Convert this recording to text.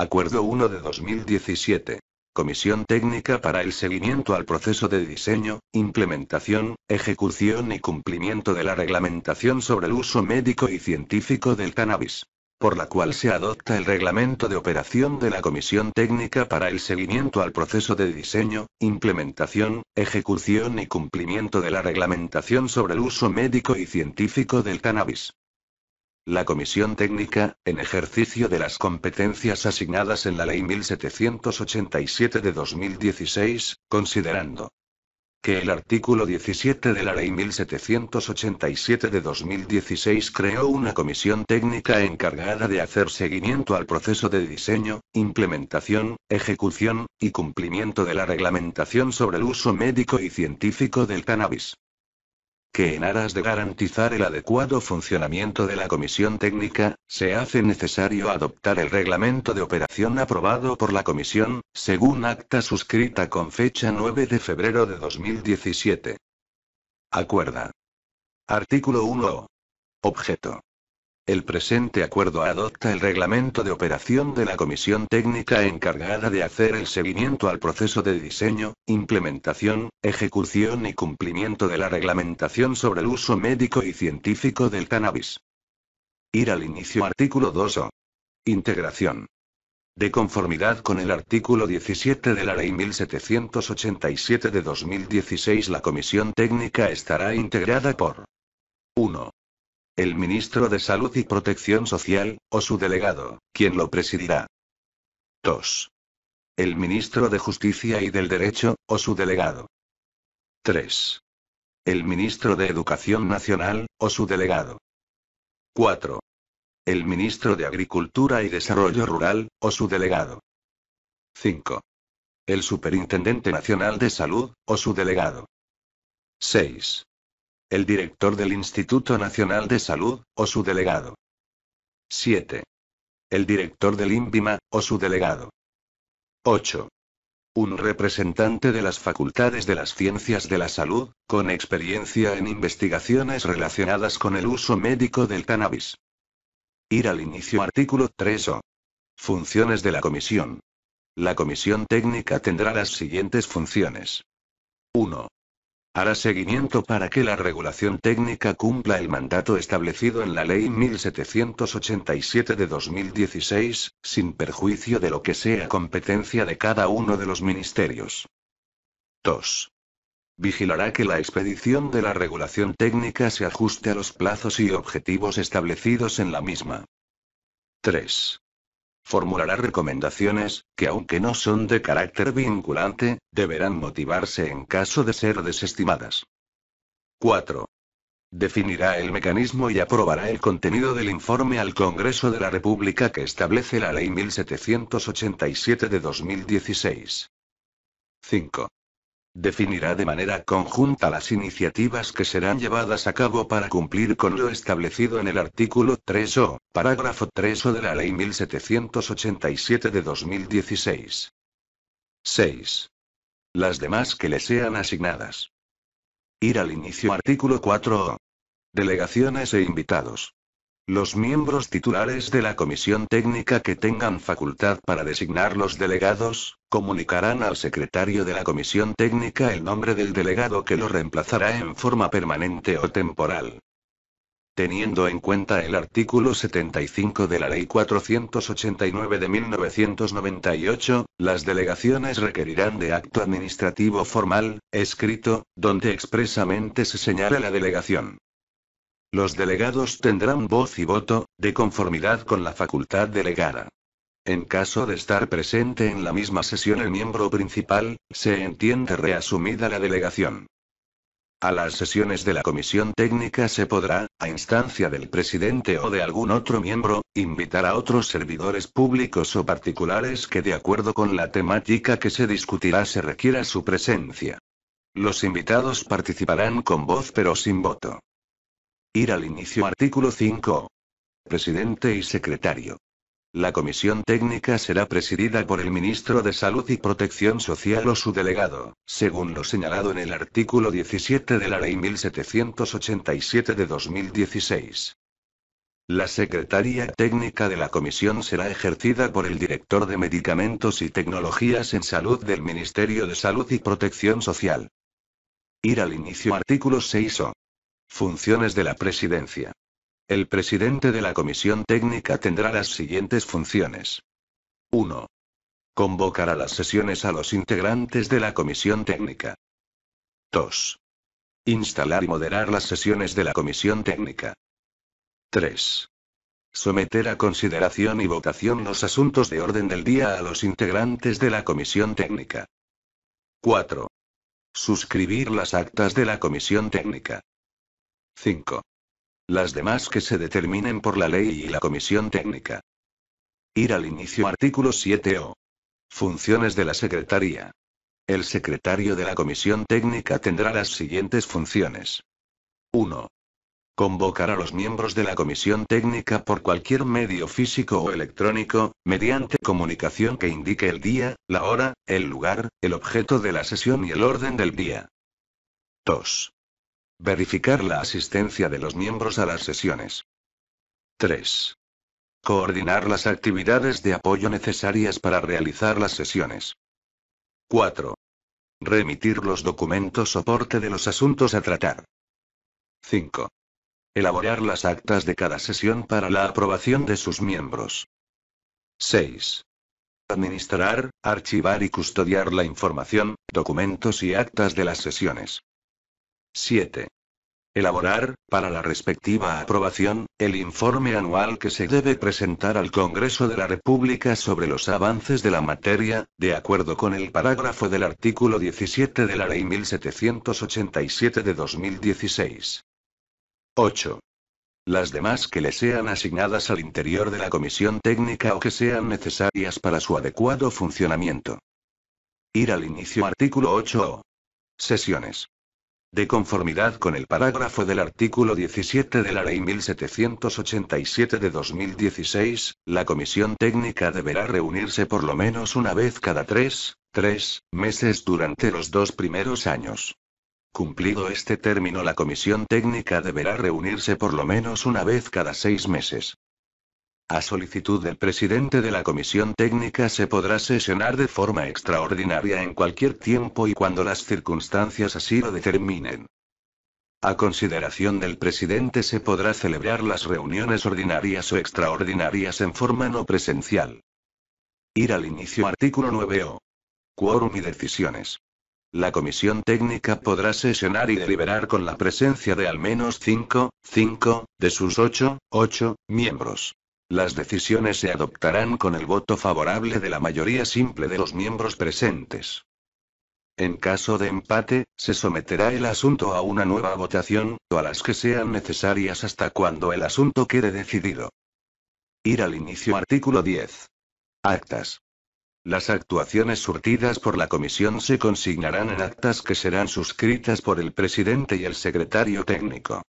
Acuerdo 1 de 2017. Comisión Técnica para el Seguimiento al Proceso de Diseño, Implementación, Ejecución y Cumplimiento de la Reglamentación sobre el Uso Médico y Científico del Cannabis por la cual se adopta el reglamento de operación de la Comisión Técnica para el seguimiento al proceso de diseño, implementación, ejecución y cumplimiento de la reglamentación sobre el uso médico y científico del cannabis. La Comisión Técnica, en ejercicio de las competencias asignadas en la Ley 1787 de 2016, considerando que el artículo 17 de la Ley 1787 de 2016 creó una comisión técnica encargada de hacer seguimiento al proceso de diseño, implementación, ejecución y cumplimiento de la reglamentación sobre el uso médico y científico del cannabis que en aras de garantizar el adecuado funcionamiento de la Comisión Técnica, se hace necesario adoptar el reglamento de operación aprobado por la Comisión, según acta suscrita con fecha 9 de febrero de 2017. Acuerda. Artículo 1. Objeto. El presente acuerdo adopta el reglamento de operación de la Comisión Técnica encargada de hacer el seguimiento al proceso de diseño, implementación, ejecución y cumplimiento de la reglamentación sobre el uso médico y científico del cannabis. Ir al inicio artículo 2o. Integración. De conformidad con el artículo 17 de la Ley 1787 de 2016 la Comisión Técnica estará integrada por 1 el ministro de Salud y Protección Social, o su delegado, quien lo presidirá. 2. El ministro de Justicia y del Derecho, o su delegado. 3. El ministro de Educación Nacional, o su delegado. 4. El ministro de Agricultura y Desarrollo Rural, o su delegado. 5. El Superintendente Nacional de Salud, o su delegado. 6 el director del Instituto Nacional de Salud, o su delegado. 7. El director del INVIMA, o su delegado. 8. Un representante de las facultades de las ciencias de la salud, con experiencia en investigaciones relacionadas con el uso médico del cannabis. Ir al inicio artículo 3o. Funciones de la comisión. La comisión técnica tendrá las siguientes funciones. 1 hará seguimiento para que la regulación técnica cumpla el mandato establecido en la Ley 1787 de 2016, sin perjuicio de lo que sea competencia de cada uno de los ministerios. 2. Vigilará que la expedición de la regulación técnica se ajuste a los plazos y objetivos establecidos en la misma. 3 formulará recomendaciones, que aunque no son de carácter vinculante, deberán motivarse en caso de ser desestimadas. 4. Definirá el mecanismo y aprobará el contenido del informe al Congreso de la República que establece la Ley 1787 de 2016. 5. Definirá de manera conjunta las iniciativas que serán llevadas a cabo para cumplir con lo establecido en el artículo 3O, parágrafo 3O de la Ley 1787 de 2016. 6. Las demás que le sean asignadas. Ir al inicio artículo 4O. Delegaciones e invitados. Los miembros titulares de la comisión técnica que tengan facultad para designar los delegados, comunicarán al secretario de la comisión técnica el nombre del delegado que lo reemplazará en forma permanente o temporal. Teniendo en cuenta el artículo 75 de la Ley 489 de 1998, las delegaciones requerirán de acto administrativo formal, escrito, donde expresamente se señala la delegación. Los delegados tendrán voz y voto, de conformidad con la facultad delegada. En caso de estar presente en la misma sesión el miembro principal, se entiende reasumida la delegación. A las sesiones de la comisión técnica se podrá, a instancia del presidente o de algún otro miembro, invitar a otros servidores públicos o particulares que de acuerdo con la temática que se discutirá se requiera su presencia. Los invitados participarán con voz pero sin voto. Ir al inicio artículo 5. Presidente y secretario. La comisión técnica será presidida por el ministro de Salud y Protección Social o su delegado, según lo señalado en el artículo 17 de la Ley 1787 de 2016. La secretaría técnica de la comisión será ejercida por el director de Medicamentos y Tecnologías en Salud del Ministerio de Salud y Protección Social. Ir al inicio artículo 6 Funciones de la Presidencia. El presidente de la Comisión Técnica tendrá las siguientes funciones. 1. a las sesiones a los integrantes de la Comisión Técnica. 2. Instalar y moderar las sesiones de la Comisión Técnica. 3. Someter a consideración y votación los asuntos de orden del día a los integrantes de la Comisión Técnica. 4. Suscribir las actas de la Comisión Técnica. 5. Las demás que se determinen por la ley y la comisión técnica. Ir al inicio artículo 7o. Funciones de la Secretaría. El secretario de la Comisión Técnica tendrá las siguientes funciones. 1. Convocar a los miembros de la Comisión Técnica por cualquier medio físico o electrónico, mediante comunicación que indique el día, la hora, el lugar, el objeto de la sesión y el orden del día. 2. Verificar la asistencia de los miembros a las sesiones. 3. Coordinar las actividades de apoyo necesarias para realizar las sesiones. 4. Remitir los documentos soporte de los asuntos a tratar. 5. Elaborar las actas de cada sesión para la aprobación de sus miembros. 6. Administrar, archivar y custodiar la información, documentos y actas de las sesiones. 7. Elaborar, para la respectiva aprobación, el informe anual que se debe presentar al Congreso de la República sobre los avances de la materia, de acuerdo con el parágrafo del artículo 17 de la Ley 1787 de 2016. 8. Las demás que le sean asignadas al interior de la Comisión Técnica o que sean necesarias para su adecuado funcionamiento. Ir al inicio artículo 8 o. Sesiones. De conformidad con el parágrafo del artículo 17 de la Ley 1787 de 2016, la Comisión Técnica deberá reunirse por lo menos una vez cada tres, tres meses durante los dos primeros años. Cumplido este término, la Comisión Técnica deberá reunirse por lo menos una vez cada seis meses. A solicitud del presidente de la comisión técnica se podrá sesionar de forma extraordinaria en cualquier tiempo y cuando las circunstancias así lo determinen. A consideración del presidente se podrá celebrar las reuniones ordinarias o extraordinarias en forma no presencial. Ir al inicio artículo 9o. Quórum y decisiones. La comisión técnica podrá sesionar y deliberar con la presencia de al menos 5, 5, de sus 8, 8, miembros. Las decisiones se adoptarán con el voto favorable de la mayoría simple de los miembros presentes. En caso de empate, se someterá el asunto a una nueva votación, o a las que sean necesarias hasta cuando el asunto quede decidido. Ir al inicio artículo 10. Actas. Las actuaciones surtidas por la comisión se consignarán en actas que serán suscritas por el presidente y el secretario técnico.